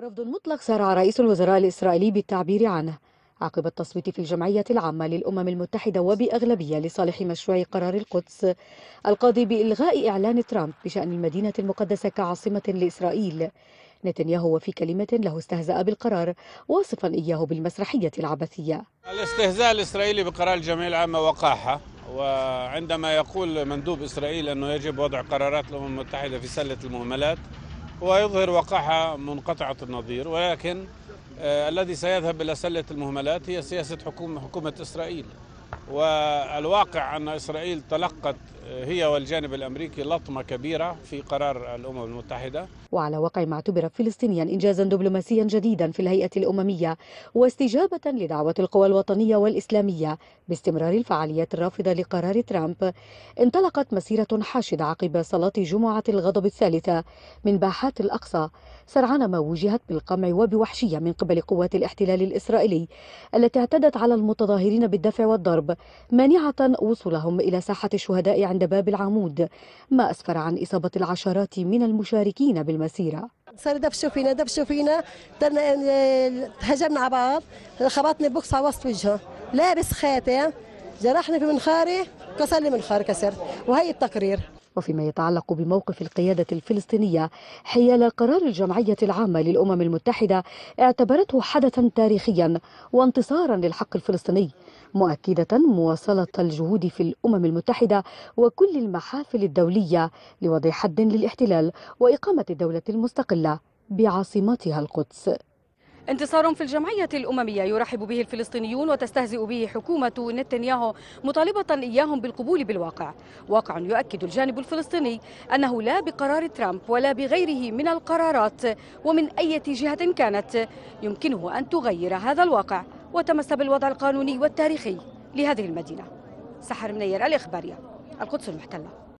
رفض مطلق سارع رئيس الوزراء الإسرائيلي بالتعبير عنه عقب التصويت في الجمعية العامة للأمم المتحدة وبأغلبية لصالح مشروع قرار القدس القاضي بإلغاء إعلان ترامب بشأن المدينة المقدسة كعاصمة لإسرائيل نتنياهو وفي كلمة له استهزأ بالقرار واصفا إياه بالمسرحية العبثية الاستهزاء الإسرائيلي بقرار الجمعية العامة وقاحة وعندما يقول مندوب إسرائيل أنه يجب وضع قرارات الأمم المتحدة في سلة المهملات ويظهر وقعها منقطعة النظير ولكن آه، الذي سيذهب إلى سلة المهملات هي سياسة حكومة, حكومة إسرائيل والواقع أن إسرائيل تلقت هي والجانب الأمريكي لطمة كبيرة في قرار الأمم المتحدة وعلى وقع ما اعتبر فلسطينيا إنجازا دبلوماسيا جديدا في الهيئة الأممية واستجابة لدعوة القوى الوطنية والإسلامية باستمرار الفعاليات الرافضة لقرار ترامب انطلقت مسيرة حاشدة عقب صلاة جمعة الغضب الثالثة من باحات الأقصى سرعان ما وجهت بالقمع وبوحشية من قبل قوات الاحتلال الإسرائيلي التي اعتدت على المتظاهرين بالدفع والضرب مانعة وصولهم إلى ساحة الشهداء عند باب العمود ما أسفر عن إصابة العشرات من المشاركين بالمسيرة صار دفشوا فينا دفشوا فينا تهجمنا على بعض خبطني بوكس على وسط وجهه لابس خاتم جرحني في منخاري كسر لي منخار كسر وهي التقرير وفيما يتعلق بموقف القيادة الفلسطينية حيال قرار الجمعية العامة للأمم المتحدة اعتبرته حدثا تاريخيا وانتصارا للحق الفلسطيني مؤكدة مواصلة الجهود في الأمم المتحدة وكل المحافل الدولية لوضع حد للاحتلال وإقامة الدولة المستقلة بعاصمتها القدس انتصار في الجمعية الأممية يرحب به الفلسطينيون وتستهزئ به حكومة نتنياهو مطالبة إياهم بالقبول بالواقع واقع يؤكد الجانب الفلسطيني أنه لا بقرار ترامب ولا بغيره من القرارات ومن أي جهة كانت يمكنه أن تغير هذا الواقع وتمس بالوضع القانوني والتاريخي لهذه المدينة سحر منير الإخبارية القدس المحتلة